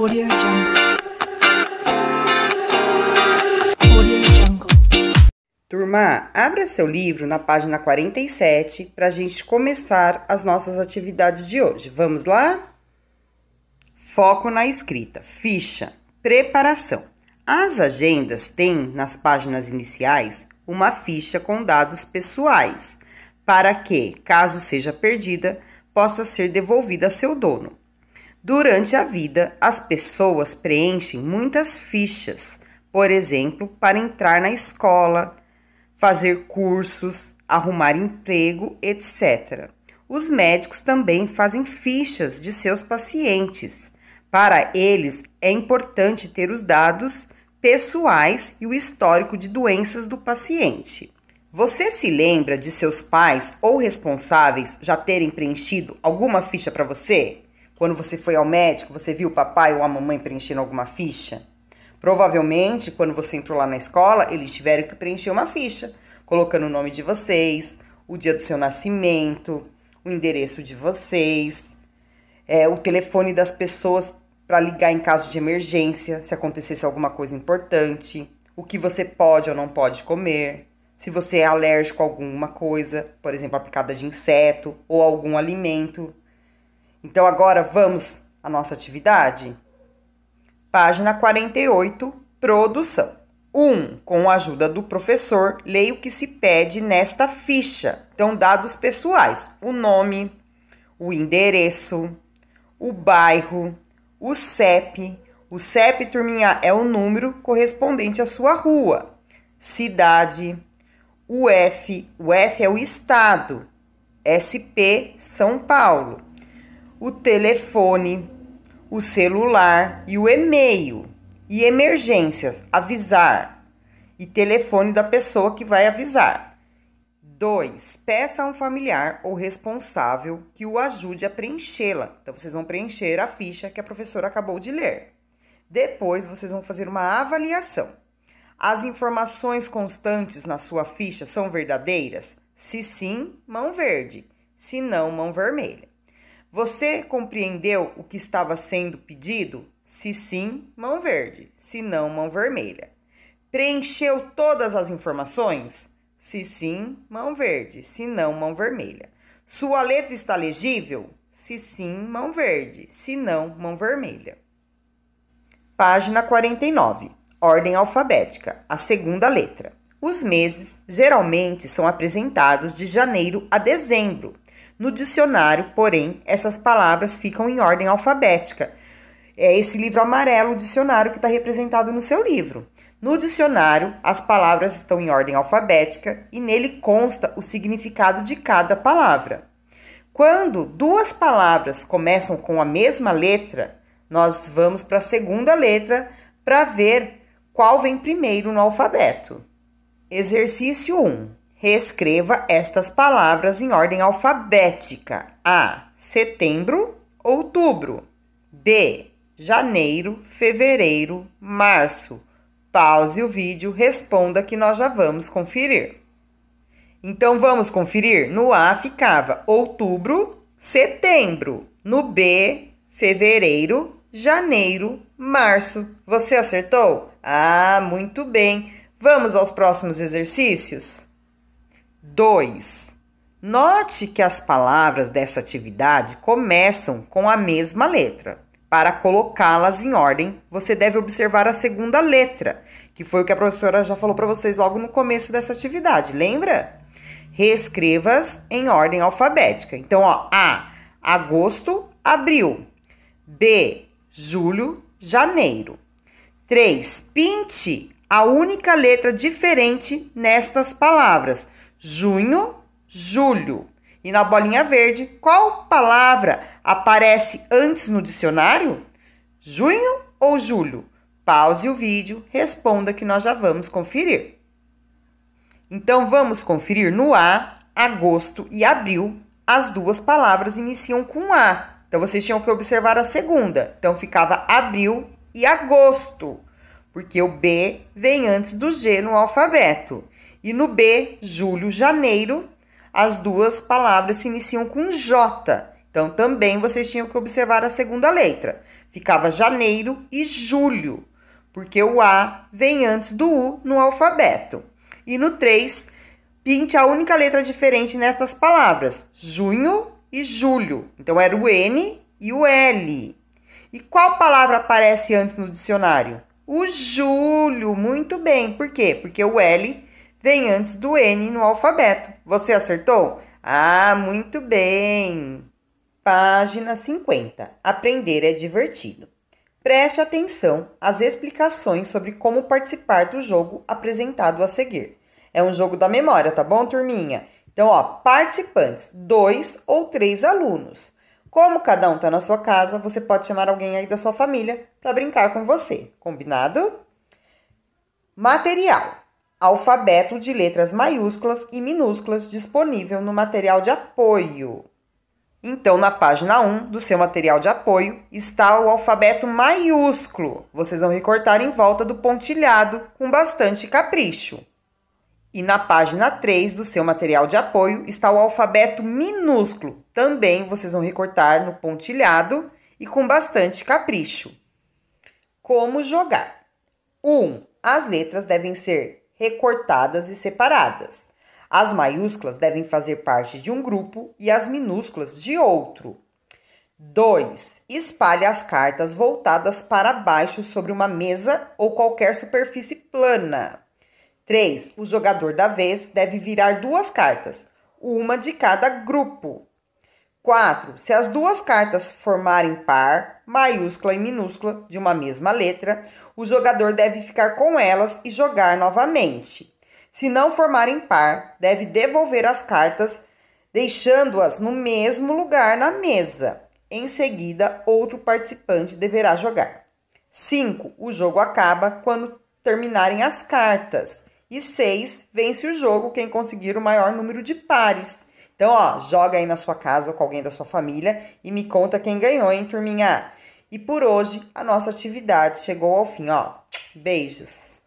Audio Jungle. Audio Jungle. Turma, abra seu livro na página 47 para a gente começar as nossas atividades de hoje. Vamos lá? Foco na escrita. Ficha. Preparação. As agendas têm, nas páginas iniciais, uma ficha com dados pessoais, para que, caso seja perdida, possa ser devolvida a seu dono. Durante a vida, as pessoas preenchem muitas fichas, por exemplo, para entrar na escola, fazer cursos, arrumar emprego, etc. Os médicos também fazem fichas de seus pacientes. Para eles, é importante ter os dados pessoais e o histórico de doenças do paciente. Você se lembra de seus pais ou responsáveis já terem preenchido alguma ficha para você? Quando você foi ao médico, você viu o papai ou a mamãe preenchendo alguma ficha? Provavelmente, quando você entrou lá na escola, eles tiveram que preencher uma ficha, colocando o nome de vocês, o dia do seu nascimento, o endereço de vocês, é, o telefone das pessoas para ligar em caso de emergência, se acontecesse alguma coisa importante, o que você pode ou não pode comer, se você é alérgico a alguma coisa, por exemplo, a picada de inseto ou algum alimento. Então agora vamos à nossa atividade. Página 48, produção. 1. Um, com a ajuda do professor, leia o que se pede nesta ficha. Então, dados pessoais: o nome, o endereço, o bairro, o CEP. O CEP, turminha, é o número correspondente à sua rua, cidade, o F. O F é o estado, SP São Paulo o telefone, o celular e o e-mail. E emergências, avisar. E telefone da pessoa que vai avisar. 2. Peça a um familiar ou responsável que o ajude a preenchê-la. Então, vocês vão preencher a ficha que a professora acabou de ler. Depois, vocês vão fazer uma avaliação. As informações constantes na sua ficha são verdadeiras? Se sim, mão verde. Se não, mão vermelha. Você compreendeu o que estava sendo pedido? Se sim, mão verde, se não, mão vermelha. Preencheu todas as informações? Se sim, mão verde, se não, mão vermelha. Sua letra está legível? Se sim, mão verde, se não, mão vermelha. Página 49. Ordem alfabética, a segunda letra. Os meses geralmente são apresentados de janeiro a dezembro no dicionário, porém, essas palavras ficam em ordem alfabética. É esse livro amarelo, o dicionário, que está representado no seu livro. No dicionário, as palavras estão em ordem alfabética e nele consta o significado de cada palavra. Quando duas palavras começam com a mesma letra, nós vamos para a segunda letra para ver qual vem primeiro no alfabeto. Exercício 1. Reescreva estas palavras em ordem alfabética: A. Setembro, outubro. B. Janeiro, fevereiro, março. Pause o vídeo, responda que nós já vamos conferir. Então vamos conferir? No A ficava outubro, setembro. No B, fevereiro, janeiro, março. Você acertou? Ah, muito bem. Vamos aos próximos exercícios? 2. Note que as palavras dessa atividade começam com a mesma letra. Para colocá-las em ordem, você deve observar a segunda letra, que foi o que a professora já falou para vocês logo no começo dessa atividade, lembra? Reescreva-as em ordem alfabética. Então, ó, A, agosto, abril. B, julho, janeiro. 3. Pinte a única letra diferente nestas palavras junho, julho. E na bolinha verde, qual palavra aparece antes no dicionário? Junho ou julho? Pause o vídeo, responda que nós já vamos conferir. Então vamos conferir no A, agosto e abril. As duas palavras iniciam com A. Então vocês tinham que observar a segunda. Então ficava abril e agosto, porque o B vem antes do G no alfabeto. E no B, julho, janeiro, as duas palavras se iniciam com J. Então também vocês tinham que observar a segunda letra. Ficava janeiro e julho, porque o A vem antes do U no alfabeto. E no 3, pinte a única letra diferente nestas palavras: junho e julho. Então era o N e o L. E qual palavra aparece antes no dicionário? O julho. Muito bem. Por quê? Porque o L vem antes do N no alfabeto. Você acertou? Ah, muito bem! Página 50. Aprender é divertido. Preste atenção às explicações sobre como participar do jogo apresentado a seguir. É um jogo da memória, tá bom, turminha? Então, ó, participantes, dois ou três alunos. Como cada um está na sua casa, você pode chamar alguém aí da sua família para brincar com você, combinado? Material: alfabeto de letras maiúsculas e minúsculas disponível no material de apoio. Então, na página 1 do seu material de apoio está o alfabeto maiúsculo. Vocês vão recortar em volta do pontilhado com bastante capricho. E na página 3 do seu material de apoio está o alfabeto minúsculo. Também vocês vão recortar no pontilhado e com bastante capricho. Como jogar? 1. Um, as letras devem ser recortadas e separadas. As maiúsculas devem fazer parte de um grupo e as minúsculas de outro. 2. Espalhe as cartas voltadas para baixo sobre uma mesa ou qualquer superfície plana. 3. O jogador da vez deve virar duas cartas, uma de cada grupo. 4. Se as duas cartas formarem par, maiúscula e minúscula, de uma mesma letra, o jogador deve ficar com elas e jogar novamente. Se não formarem par, deve devolver as cartas, deixando-as no mesmo lugar na mesa. Em seguida, outro participante deverá jogar. 5. O jogo acaba quando terminarem as cartas. E 6. Vence o jogo quem conseguir o maior número de pares. Então, ó, joga aí na sua casa com alguém da sua família e me conta quem ganhou, hein, turminha? E por hoje, a nossa atividade chegou ao fim, ó. Beijos!